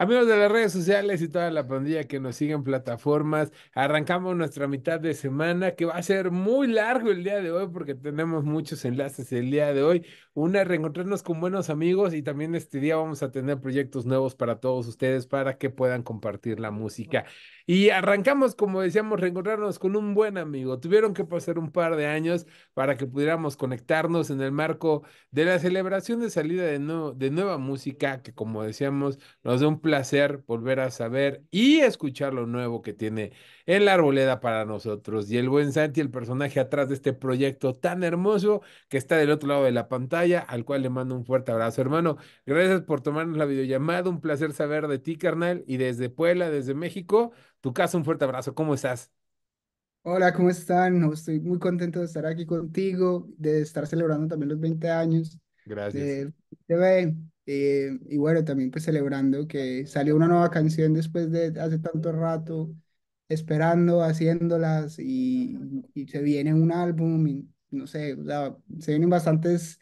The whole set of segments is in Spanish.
Amigos de las redes sociales y toda la pandilla que nos sigue en plataformas, arrancamos nuestra mitad de semana que va a ser muy largo el día de hoy porque tenemos muchos enlaces el día de hoy. Una, reencontrarnos con buenos amigos y también este día vamos a tener proyectos nuevos para todos ustedes para que puedan compartir la música. Y arrancamos, como decíamos, reencontrarnos con un buen amigo. Tuvieron que pasar un par de años para que pudiéramos conectarnos en el marco de la celebración de salida de, de nueva música, que como decíamos, nos da un placer volver a saber y escuchar lo nuevo que tiene en la arboleda para nosotros. Y el buen Santi, el personaje atrás de este proyecto tan hermoso que está del otro lado de la pantalla al cual le mando un fuerte abrazo, hermano. Gracias por tomarnos la videollamada, un placer saber de ti, carnal. Y desde Puebla, desde México, tu casa, un fuerte abrazo. ¿Cómo estás? Hola, ¿cómo están? Estoy muy contento de estar aquí contigo, de estar celebrando también los 20 años. Gracias. Te ve, eh, y bueno, también pues celebrando que salió una nueva canción después de hace tanto rato, esperando, haciéndolas y, y se viene un álbum, y, no sé, se vienen bastantes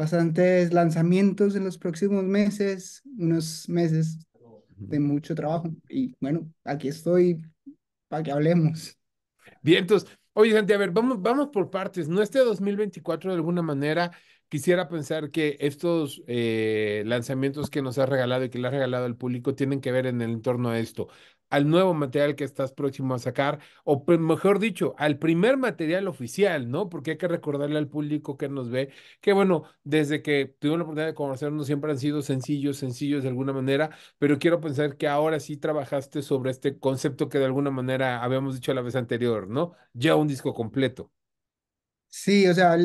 bastantes lanzamientos en los próximos meses, unos meses de mucho trabajo. Y bueno, aquí estoy para que hablemos. Bien, entonces, oye gente, a ver, vamos, vamos por partes. No este 2024 de alguna manera quisiera pensar que estos eh, lanzamientos que nos has regalado y que le ha regalado al público tienen que ver en el entorno a esto al nuevo material que estás próximo a sacar, o pues, mejor dicho, al primer material oficial, ¿no? Porque hay que recordarle al público que nos ve que, bueno, desde que tuvimos la oportunidad de conocernos siempre han sido sencillos, sencillos de alguna manera, pero quiero pensar que ahora sí trabajaste sobre este concepto que de alguna manera habíamos dicho la vez anterior, ¿no? Ya un disco completo. Sí, o sea,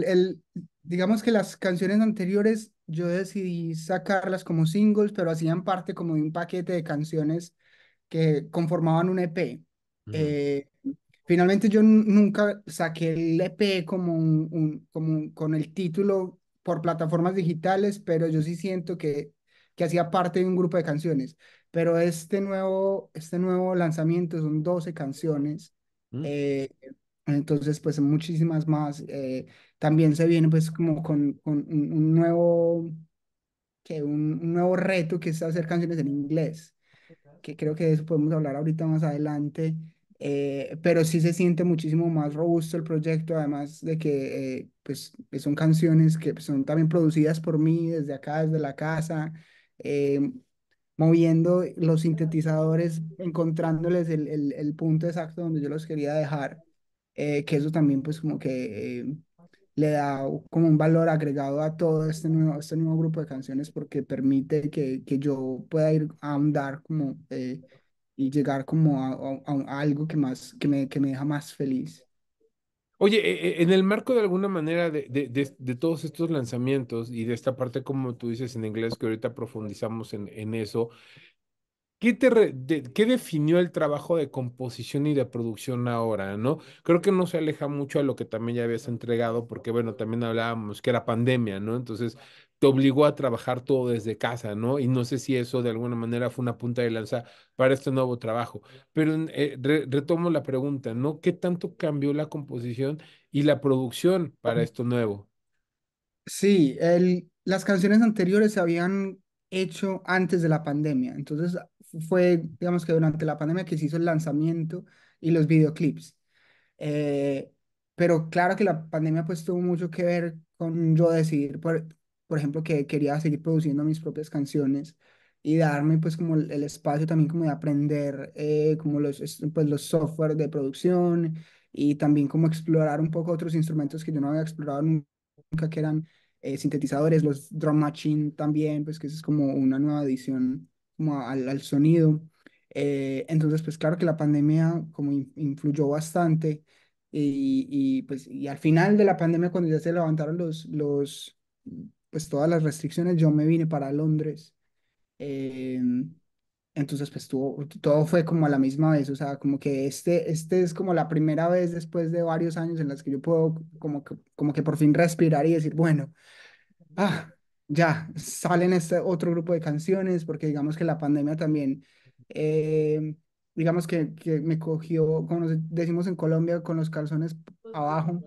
digamos que las canciones anteriores yo decidí sacarlas como singles, pero hacían parte como de un paquete de canciones que conformaban un EP. Eh, finalmente yo nunca saqué el EP como, un, como con el título por plataformas digitales, pero yo sí siento que, que hacía parte de un grupo de canciones. Pero este nuevo, este nuevo lanzamiento son 12 canciones. Mm. Eh, entonces, pues muchísimas más. Eh, también se viene pues como con, con un, nuevo, que un, nuevo reto que es hacer canciones en inglés que creo que de eso podemos hablar ahorita más adelante, eh, pero sí se siente muchísimo más robusto el proyecto, además de que eh, pues, son canciones que son también producidas por mí desde acá, desde la casa, eh, moviendo los sintetizadores, encontrándoles el, el, el, punto exacto donde yo los quería dejar, que eso también pues como que le da como un valor agregado a todo este nuevo, este nuevo grupo de canciones porque permite que, que yo pueda ir a andar como, eh, y llegar como a, a, algo que, más, que, me, que me deja más feliz. Oye, e, e, en el marco de alguna manera de, de, de, de, todos estos lanzamientos y de esta parte, como tú dices en inglés, que ahorita profundizamos en, en eso, ¿Qué, te definió el trabajo de composición y de producción ahora, no? Creo que no se aleja mucho a lo que también ya habías entregado, porque bueno, también hablábamos que era pandemia, ¿no? Entonces te obligó a trabajar todo desde casa, ¿no? Y no sé si eso de alguna manera fue una punta de lanza para este nuevo trabajo. Pero eh, retomo la pregunta, ¿no? ¿Qué tanto cambió la composición y la producción para esto nuevo? Sí, el, las canciones anteriores se habían hecho antes de la pandemia. Entonces, fue, digamos que durante la pandemia que se hizo el lanzamiento y los videoclips. Eh, pero claro que la pandemia pues tuvo mucho que ver con yo decidir, por, por ejemplo, que quería seguir produciendo mis propias canciones y darme pues como el espacio también como de aprender eh, como los, pues, los software de producción y también como explorar un poco otros instrumentos que yo no había explorado nunca, que eran eh, sintetizadores, los drum machine también, pues que es como una nueva edición como al, al sonido. Eh, entonces, pues claro que la pandemia como influyó bastante y, y, pues y al final de la pandemia, cuando ya se levantaron los, los, pues todas las restricciones, yo me vine para Londres. Eh, entonces, pues todo fue como a la misma vez, o sea, como que este, este es como la primera vez después de varios años en las que yo puedo como que, como que por fin respirar y decir, bueno, ah, ya salen este otro grupo de canciones, porque digamos que la pandemia también, eh, digamos que, me cogió, como decimos en Colombia, con los calzones abajo,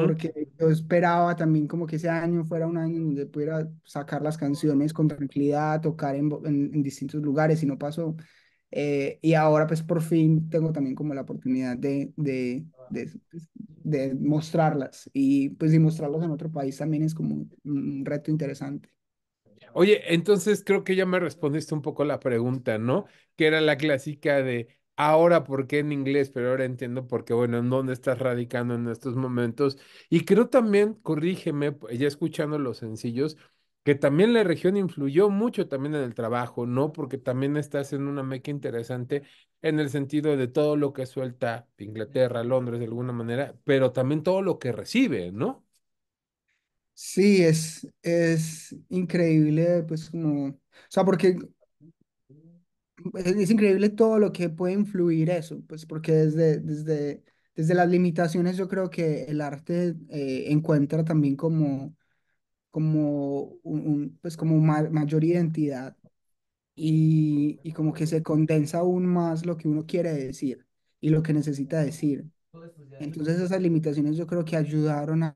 porque yo esperaba también como que ese año fuera un año donde pudiera sacar las canciones con tranquilidad, tocar en, distintos lugares y no pasó. Eh, y ahora pues por fin tengo también como la oportunidad de de, mostrarlas. Y pues y mostrarlos en otro país también es como un, reto interesante. Oye, entonces creo que ya me respondiste un poco la pregunta, ¿no? Que era la clásica de ahora por qué en inglés, pero ahora entiendo por qué, bueno, en dónde estás radicando en estos momentos. Y creo también, corrígeme, ya escuchando los sencillos, que también la región influyó mucho también en el trabajo, ¿no? Porque también estás en una meca interesante en el sentido de todo lo que suelta Inglaterra, Londres, de alguna manera, pero también todo lo que recibe, ¿no? Sí, es, es increíble, pues como, o sea, porque es, increíble todo lo que puede influir eso, pues porque desde, desde, desde las limitaciones yo creo que el arte eh, encuentra también como como, un, pues como mayor identidad y, y, como que se condensa aún más lo que uno quiere decir y lo que necesita decir. Entonces esas limitaciones yo creo que ayudaron a,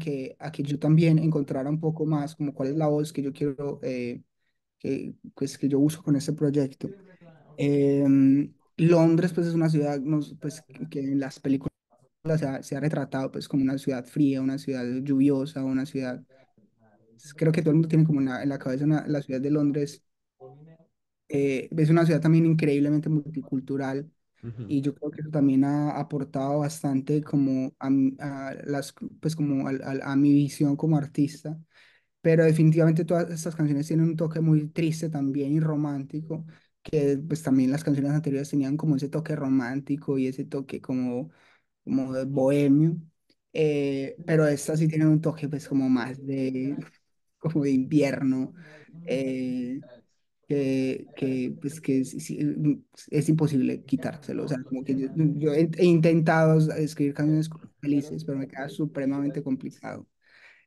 que, a que yo también encontrara un poco más como cuál es la voz que yo quiero, eh, que, pues, que yo uso con este proyecto. Em, Londres pues es una ciudad pues, que en las películas se ha, se ha retratado pues como una ciudad fría, una ciudad lluviosa, una ciudad creo que todo el mundo tiene como en la cabeza la ciudad de Londres. Eh, es una ciudad también increíblemente multicultural y yo creo que eso también ha aportado bastante como a, las, pues como a, a, mi visión como artista. Pero definitivamente todas estas canciones tienen un toque muy triste también y romántico, que pues también las canciones anteriores tenían como ese toque romántico y ese toque como, como de bohemio. Eh, pero estas sí tienen un toque pues como más de, como de invierno, eh, que, que, pues que es, es, imposible quitárselo. O sea, como que yo, he, intentado escribir canciones felices, pero me queda supremamente complicado.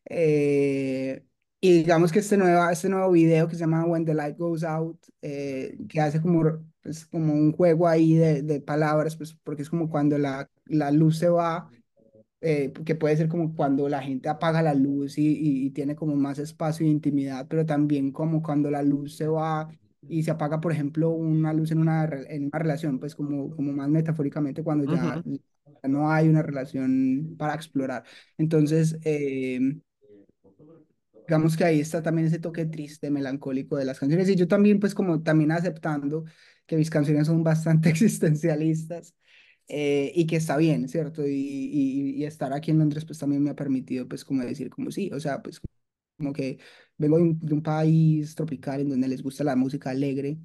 Eh, y digamos que este nuevo, este nuevo video que se llama When the Light Goes Out, eh, que hace como, pues, como un juego ahí de, de, palabras, pues, porque es como cuando la, la luz se va eh, que puede ser como cuando la gente apaga la luz y, tiene como más espacio e intimidad, pero también como cuando la luz se va y se apaga, por ejemplo, una luz en una, en una relación, pues como, como más metafóricamente cuando ya, no hay una relación para explorar. Entonces, eh, digamos que ahí está también ese toque triste, melancólico de las canciones. Y yo también, pues como también aceptando que mis canciones son bastante existencialistas, eh, y que está bien, ¿cierto? Y, y, estar aquí en Londres pues también me ha permitido pues como decir como sí, o sea, pues como que vengo de un, país tropical en donde les gusta la música alegre,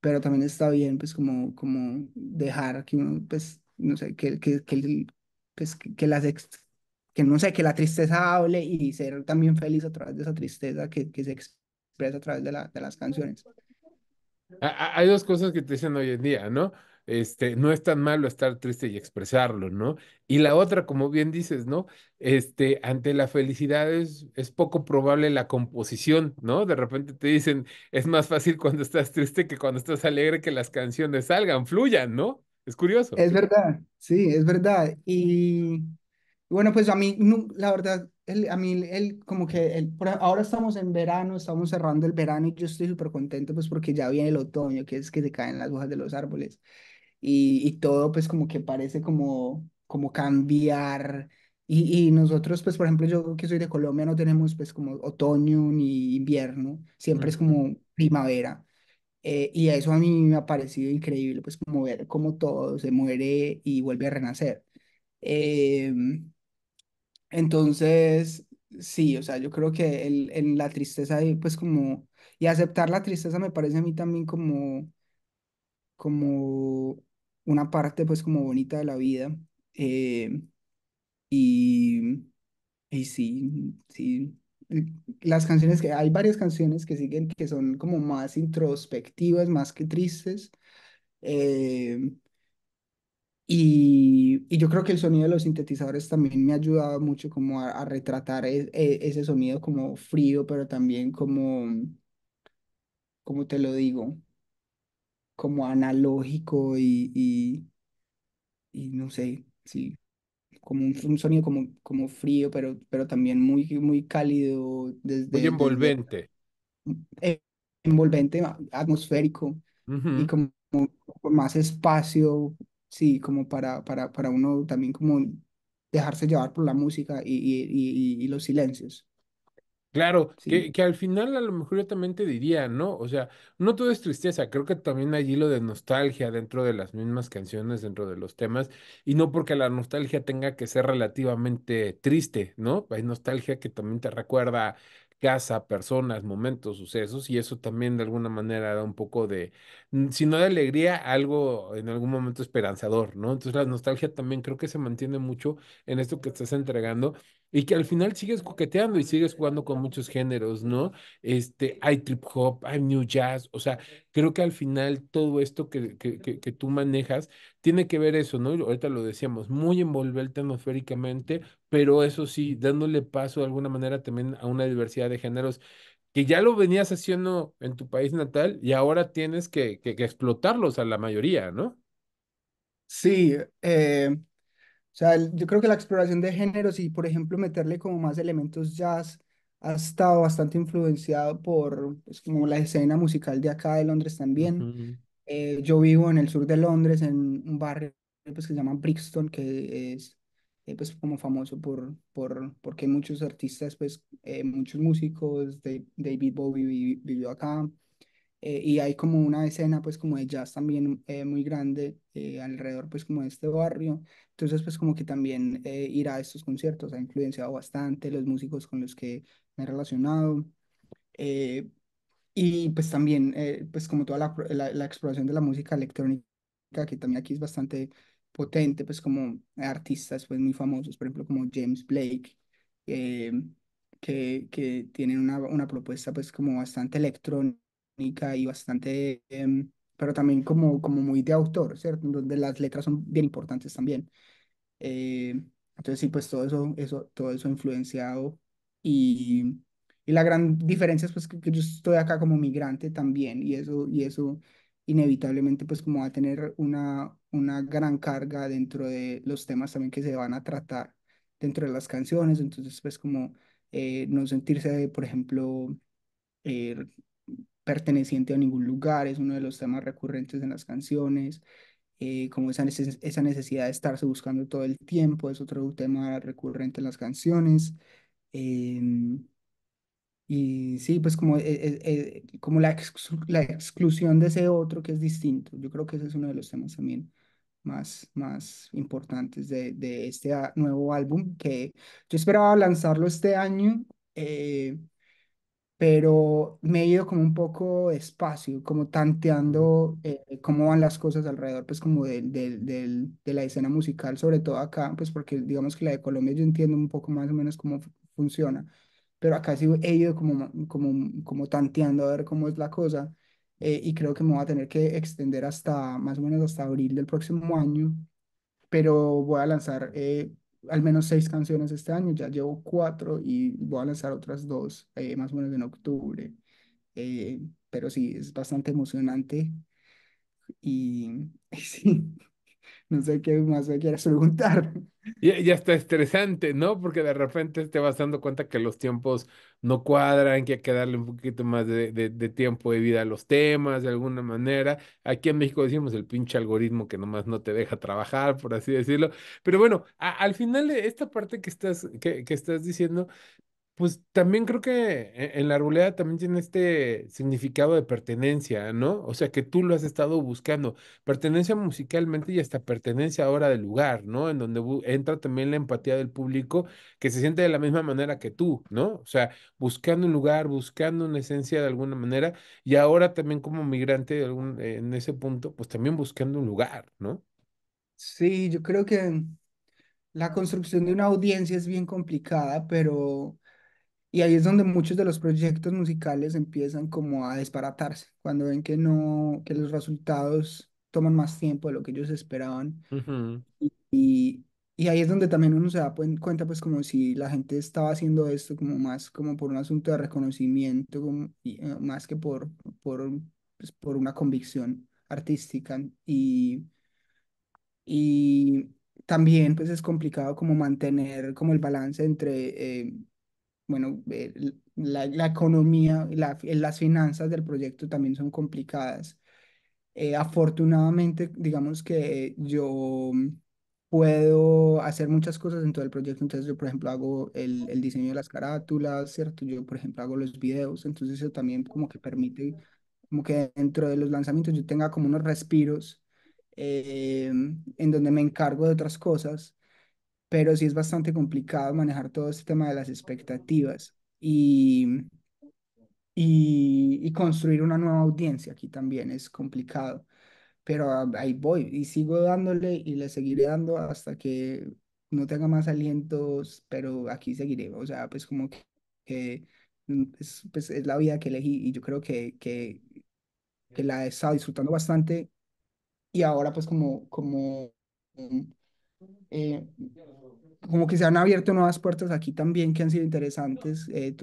pero también está bien pues como, como dejar que uno pues, no sé, que, que, que, pues, que las que no sé, que la tristeza hable y ser también feliz a través de esa tristeza que, que se expresa a través de, la, de las canciones. Hay dos cosas que te dicen hoy en día, ¿no? Este, no es tan malo estar triste y expresarlo, ¿no? Y la otra, como bien dices, ¿no? Este, ante la felicidad es, poco probable la composición, ¿no? De repente te dicen, es más fácil cuando estás triste que cuando estás alegre que las canciones salgan, fluyan, ¿no? Es curioso. Es verdad, sí, es verdad. Y bueno, pues a mí, la verdad, a mí, él como que el, ahora estamos en verano, estamos cerrando el verano y yo estoy súper contento, pues porque ya viene el otoño, que es que se caen las hojas de los árboles y, y todo pues como que parece como, como cambiar. Y, y, nosotros, pues, por ejemplo, yo que soy de Colombia, no tenemos, pues, como otoño ni invierno, siempre es como primavera. Eh, y eso a mí me ha parecido increíble, pues, como ver cómo todo se muere y vuelve a renacer. Em, entonces, sí, o sea, yo creo que el, en la tristeza, pues, como, y aceptar la tristeza me parece a mí también como, como una parte pues como bonita de la vida. Eh, y, y sí, sí, las canciones que hay varias canciones que siguen que son como más introspectivas, más que tristes. Eh, y, y, yo creo que el sonido de los sintetizadores también me ha ayudado mucho como a, retratar e, e, ese sonido como frío, pero también como, como te lo digo, como analógico y, y, no sé, sí, como un, sonido como, como frío, pero, pero también muy, muy cálido. Desde, envolvente. Eh, envolvente, atmosférico y como, más espacio, sí, como para, para, para uno también como dejarse llevar por la música y, y los silencios. Claro, que, al final a lo mejor yo también te diría, ¿no? O sea, no todo es tristeza, creo que también hay hilo de nostalgia dentro de las mismas canciones, dentro de los temas, y no porque la nostalgia tenga que ser relativamente triste, ¿no? Hay nostalgia que también te recuerda casa, personas, momentos, sucesos, y eso también de alguna manera da un poco de, mm, si no de alegría, algo en algún momento esperanzador, ¿no? Entonces la nostalgia también creo que se mantiene mucho en esto que estás entregando y que al final sigues coqueteando y sigues jugando con muchos géneros, ¿no? Este, hay trip hop, hay new jazz, o sea, creo que al final todo esto que, que, tú manejas tiene que ver eso, ¿no? Ahorita lo decíamos, muy envolvente atmosféricamente, pero eso sí, dándole paso de alguna manera también a una diversidad de géneros que ya lo venías haciendo en tu país natal y ahora tienes que, que explotarlos a la mayoría, ¿no? Sí, eh, o sea, yo creo que la exploración de géneros y, por ejemplo, meterle como más elementos jazz ha estado bastante influenciado por pues, como la escena musical de acá de Londres también. Eh, yo vivo en el sur de Londres, en un barrio pues, que se llama Brixton, que es eh, pues, como famoso por, por, porque muchos artistas, pues, eh, muchos músicos, de, David Bowie vivió acá, eh, y hay como una escena pues como de jazz también eh, muy grande eh, alrededor pues como de este barrio. Entonces pues como que también ir a estos conciertos ha influenciado bastante los músicos con los que me he relacionado. y pues también pues como toda la, la, exploración de la música electrónica que también aquí es bastante potente pues como artistas pues muy famosos, por ejemplo como James Blake. que, que tienen una, una propuesta pues como bastante electrónica y bastante, em, pero también como, como muy de autor, ¿cierto? Donde las letras son bien importantes también. Eh, entonces sí, pues todo eso, eso, todo eso influenciado y, y la gran diferencia es pues que, yo estoy acá como migrante también y eso, y eso inevitablemente pues como va a tener una, una gran carga dentro de los temas también que se van a tratar dentro de las canciones, entonces pues como eh, no sentirse, por ejemplo, eh, perteneciente a ningún lugar, es uno de los temas recurrentes en las canciones, eh, como esa, esa necesidad de estarse buscando todo el tiempo, es otro tema recurrente en las canciones. Em, y sí, pues como, eh, eh, como la, exclusión de ese otro que es distinto, yo creo que ese es uno de los temas también más, más importantes de, este nuevo álbum que yo esperaba lanzarlo este año. Eh, pero me he ido como un poco despacio, como tanteando eh, cómo van las cosas alrededor, pues como de, la escena musical, sobre todo acá, pues porque digamos que la de Colombia yo entiendo un poco más o menos cómo funciona, pero acá sí he ido como, como, como tanteando a ver cómo es la cosa. Eh, y creo que me voy a tener que extender hasta más o menos hasta abril del próximo año, pero voy a lanzar eh, al menos seis canciones este año, ya llevo cuatro y voy a lanzar otras dos eh, más o menos en octubre. Eh, pero sí, es bastante emocionante y sí, no sé qué más me quieras preguntar. Ya, está estresante, ¿no? Porque de repente te vas dando cuenta que los tiempos no cuadran, que hay que darle un poquito más de, tiempo de vida a los temas, de alguna manera. Aquí en México decimos el pinche algoritmo que nomás no te deja trabajar, por así decirlo. Pero bueno, al final de esta parte que estás, que, que estás diciendo, pues también creo que e-, en la arboleda también tiene este significado de pertenencia, ¿no? O sea, que tú lo has estado buscando, pertenencia musicalmente y hasta pertenencia ahora del lugar, ¿no? En donde entra también la empatía del público que se siente de la misma manera que tú, ¿no? O sea, buscando un lugar, buscando una esencia de alguna manera y ahora también como migrante en ese punto, pues también buscando un lugar, ¿no? Sí, yo creo que la construcción de una audiencia es bien complicada, pero y ahí es donde muchos de los proyectos musicales empiezan como a desbaratarse, cuando ven que no, que los resultados toman más tiempo de lo que ellos esperaban. y, y, ahí es donde también uno se da cuenta, pues como si la gente estaba haciendo esto como más como por un asunto de reconocimiento, como, y, eh, más que por, por, pues, por una convicción artística. Y, y también pues es complicado como mantener como el balance entre... Eh, bueno, eh, la, economía, la, las finanzas del proyecto también son complicadas. Eh, afortunadamente, digamos que yo puedo hacer muchas cosas en todo el proyecto. Entonces, yo, por ejemplo, hago el, el, diseño de las carátulas, ¿cierto? Yo, por ejemplo, hago los videos. Entonces, eso también como que permite, como que dentro de los lanzamientos yo tenga como unos respiros eh, en donde me encargo de otras cosas pero sí es bastante complicado manejar todo este tema de las expectativas y, y, construir una nueva audiencia aquí también es complicado, pero ahí voy y sigo dándole y le seguiré dando hasta que no tenga más alientos, pero aquí seguiré, o sea, pues como que, es, pues es, la vida que elegí y yo creo que, que, que, la he estado disfrutando bastante y ahora pues como, como eh, como que se han abierto nuevas puertas aquí también que han sido interesantes. Eh,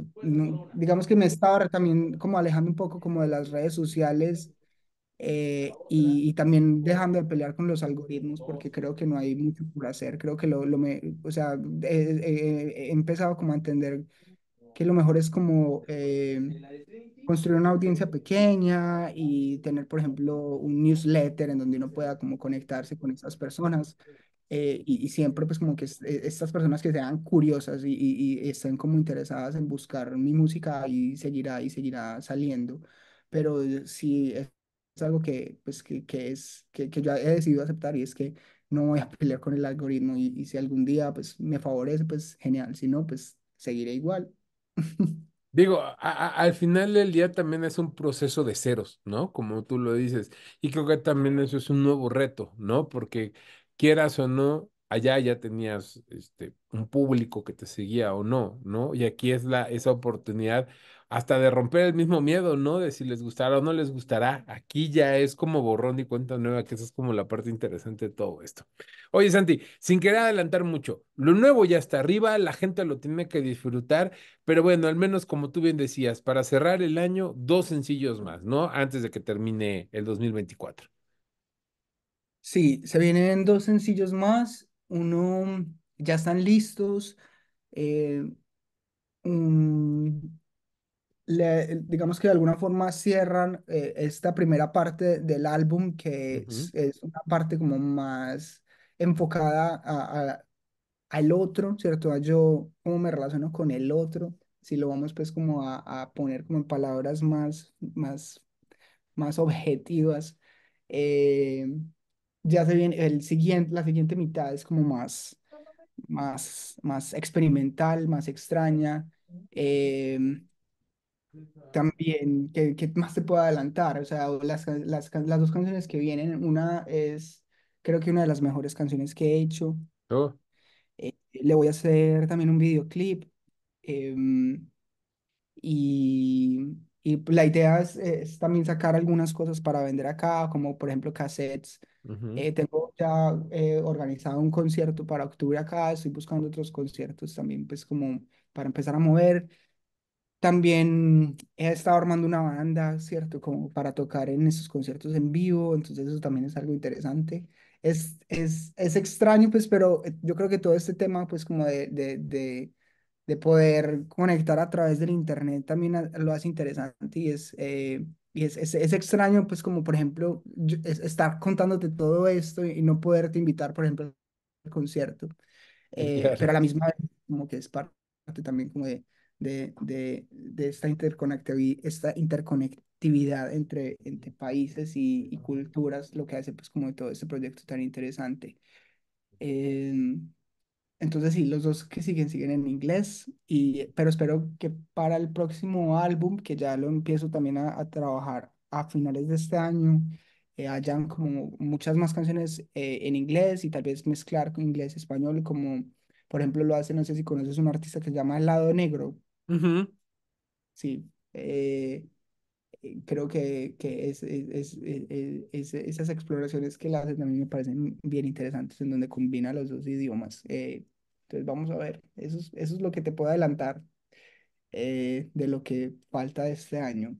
digamos que me estaba también como alejando un poco como de las redes sociales eh, y, también dejando de pelear con los algoritmos porque creo que no hay mucho por hacer. Creo que lo, me, o sea, eh, he empezado como a entender que lo mejor es como construir una audiencia pequeña y tener, por ejemplo, un newsletter en donde uno pueda como conectarse con esas personas. Eh, y, siempre pues como que eh, estas personas que sean curiosas y, estén como interesadas en buscar mi música y seguirá y seguirá saliendo pero eh, si es, algo que pues que, que es que, que, yo he decidido aceptar y es que no voy a pelear con el algoritmo y, si algún día pues me favorece pues genial si no pues seguiré igual Digo, al final del día también es un proceso de ceros, ¿no? Como tú lo dices. Y creo que también eso es un nuevo reto, ¿no? Porque quieras o no, allá ya tenías este, un público que te seguía o no, ¿no? Y aquí es la, esa oportunidad hasta de romper el mismo miedo, ¿no? De si les gustará o no les gustará. Aquí ya es como borrón y cuenta nueva, que esa es como la parte interesante de todo esto. Oye, Santi, sin querer adelantar mucho, lo nuevo ya está arriba, la gente lo tiene que disfrutar, pero bueno, al menos como tú bien decías, para cerrar el año, dos sencillos más, ¿no? Antes de que termine el 2024. Sí, se vienen dos sencillos más. Uno, ya están listos. Eh, digamos que de alguna forma cierran eh, esta primera parte del álbum, que es, una parte como más enfocada al otro, ¿cierto? A yo, cómo me relaciono con el otro. Si lo vamos pues como a, a poner como en palabras más, más, más objetivas. Eh, ya se viene el siguiente, la siguiente mitad es como más, más, más experimental, más extraña. Em, también, ¿qué, más te puedo adelantar? O sea, las, las, las, dos canciones que vienen, una es, creo que una de las mejores canciones que he hecho. Oh. Eh, le voy a hacer también un videoclip. Em, y y la idea eh, es, también sacar algunas cosas para vender acá, como por ejemplo cassettes. Eh, tengo ya eh, organizado un concierto para octubre acá, estoy buscando otros conciertos también, pues como para empezar a mover. También he estado armando una banda, ¿cierto? Como para tocar en esos conciertos en vivo, entonces eso también es algo interesante. Es, es, es extraño, pues, pero yo creo que todo este tema, pues, como de de poder conectar a través del Internet también lo hace interesante y es, eh, y es, es, extraño, pues como por ejemplo, estar contándote todo esto y, no poderte invitar, por ejemplo, al concierto, eh, pero a la misma vez como que es parte también como de, de, de, de esta, interconectividad, esta interconectividad entre, entre países y, culturas, lo que hace pues como todo este proyecto tan interesante. Em, entonces sí, los dos que siguen siguen en inglés, y, pero espero que para el próximo álbum, que ya lo empiezo también a, trabajar a finales de este año, eh, hayan como muchas más canciones eh, en inglés y tal vez mezclar con inglés y español, como por ejemplo lo hacen, no sé si conoces un artista que se llama El Lado Negro. Sí, eh, eh, creo que, que es, es, es, esas exploraciones que haces a también me parecen bien interesantes, en donde combina los dos idiomas. Eh, entonces vamos a ver, eso es, eso es lo que te puedo adelantar eh, de lo que falta este año.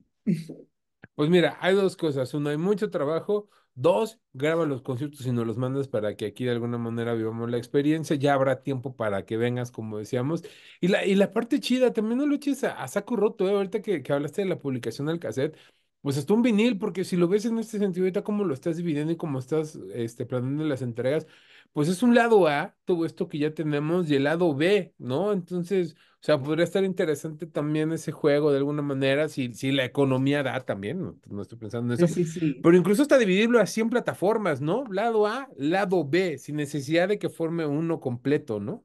Pues mira, hay dos cosas. Uno, hay mucho trabajo Dos, graba los conciertos y no los mandas para que aquí de alguna manera vivamos la experiencia. Ya habrá tiempo para que vengas, como decíamos. Y la, y la parte chida, también lo eches a, saco roto, eh. ahorita que, hablaste de la publicación del cassette. Pues hasta un vinil, porque si lo ves en este sentido, ahorita como lo estás dividiendo y como estás este, planeando las entregas, pues es un lado A, todo esto que ya tenemos, y el lado B, ¿no? Entonces, o sea, podría estar interesante también ese juego de alguna manera, si, si la economía da también, no, estoy pensando en eso. Sí, Pero incluso hasta dividirlo así en plataformas, ¿no? Lado A, lado B, sin necesidad de que forme uno completo, ¿no?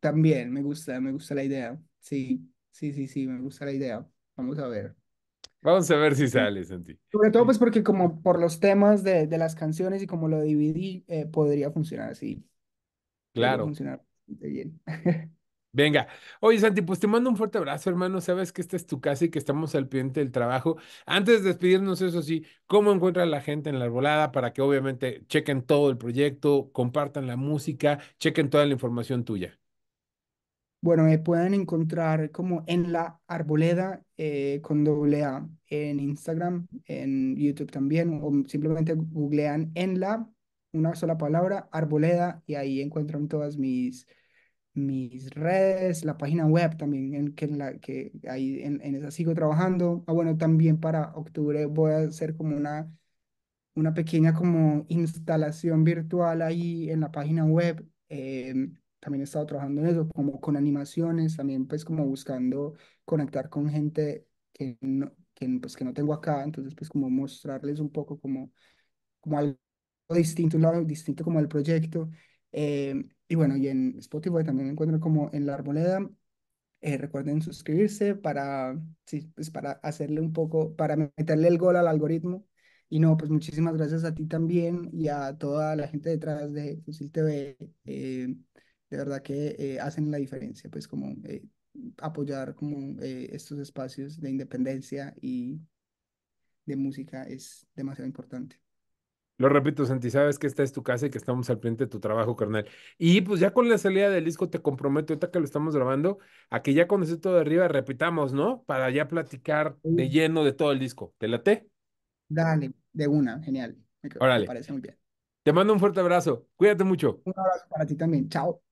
También, me gusta, me gusta la idea. Sí, sí, sí, sí, me gusta la idea. Vamos a ver. Vamos a ver si sale, Santi. Sobre todo pues porque como por los temas de, las canciones y como lo dividí, eh, podría funcionar así. Claro. bien. Venga. Oye, Santi, pues te mando un fuerte abrazo, hermano. Sabes que esta es tu casa y que estamos al pendiente del trabajo. Antes de despedirnos, eso sí, ¿cómo encuentra la gente en la arbolada para que obviamente chequen todo el proyecto, compartan la música, chequen toda la información tuya? Bueno, me pueden encontrar como en la arboleda eh, con doble A en Instagram, en YouTube también, o simplemente googlean en la, una sola palabra, arboleda, y ahí encuentran todas mis, mis redes, la página web también, en que, la, que ahí en, en esa sigo trabajando. Ah, bueno, también para octubre voy a hacer como una, una pequeña como instalación virtual ahí en la página web. Eh, también he estado trabajando en eso, como con animaciones, también pues como buscando conectar con gente que no, que, pues, que no tengo acá, entonces pues como mostrarles un poco como, como algo distinto, un lado distinto como el proyecto. Em, y bueno, y en Spotify también me encuentro como en la arboleda. Eh, recuerden suscribirse para, pues para hacerle un poco, para meterle el gol al algoritmo. Y no, pues muchísimas gracias a ti también y a toda la gente detrás de Fusil TV. Em, de verdad que eh, hacen la diferencia, pues como eh, apoyar como eh, estos espacios de independencia y de música es demasiado importante. Lo repito, Santi, sabes que esta es tu casa y que estamos al frente de tu trabajo, carnal. Y pues ya con la salida del disco te comprometo, ahorita que lo estamos grabando, a que ya con esto todo de arriba repitamos, ¿no? Para ya platicar de lleno de todo el disco. ¿Te late? Dale, de una, genial. Órale. parece muy bien. Te mando un fuerte abrazo. Cuídate mucho. Un abrazo para ti también. Chao.